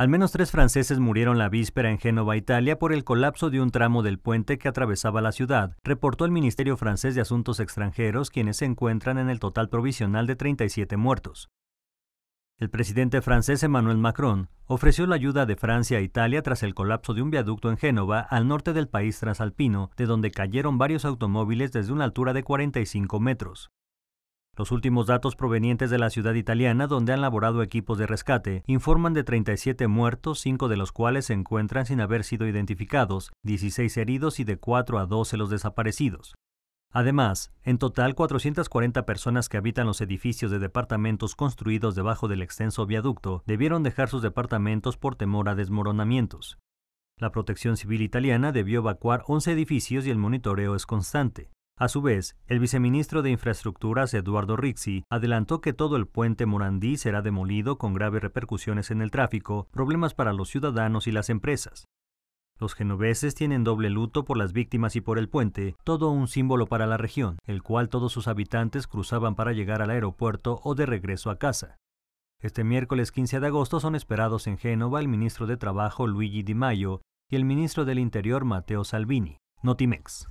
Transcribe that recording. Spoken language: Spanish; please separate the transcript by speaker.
Speaker 1: Al menos tres franceses murieron la víspera en Génova, Italia, por el colapso de un tramo del puente que atravesaba la ciudad, reportó el Ministerio francés de Asuntos Extranjeros, quienes se encuentran en el total provisional de 37 muertos. El presidente francés Emmanuel Macron ofreció la ayuda de Francia a Italia tras el colapso de un viaducto en Génova, al norte del país transalpino, de donde cayeron varios automóviles desde una altura de 45 metros. Los últimos datos provenientes de la ciudad italiana, donde han laborado equipos de rescate, informan de 37 muertos, 5 de los cuales se encuentran sin haber sido identificados, 16 heridos y de 4 a 12 los desaparecidos. Además, en total 440 personas que habitan los edificios de departamentos construidos debajo del extenso viaducto debieron dejar sus departamentos por temor a desmoronamientos. La protección civil italiana debió evacuar 11 edificios y el monitoreo es constante. A su vez, el viceministro de Infraestructuras, Eduardo Rixi, adelantó que todo el puente Morandí será demolido con graves repercusiones en el tráfico, problemas para los ciudadanos y las empresas. Los genoveses tienen doble luto por las víctimas y por el puente, todo un símbolo para la región, el cual todos sus habitantes cruzaban para llegar al aeropuerto o de regreso a casa. Este miércoles 15 de agosto son esperados en Génova el ministro de Trabajo Luigi Di Maio y el ministro del Interior Matteo Salvini. Notimex.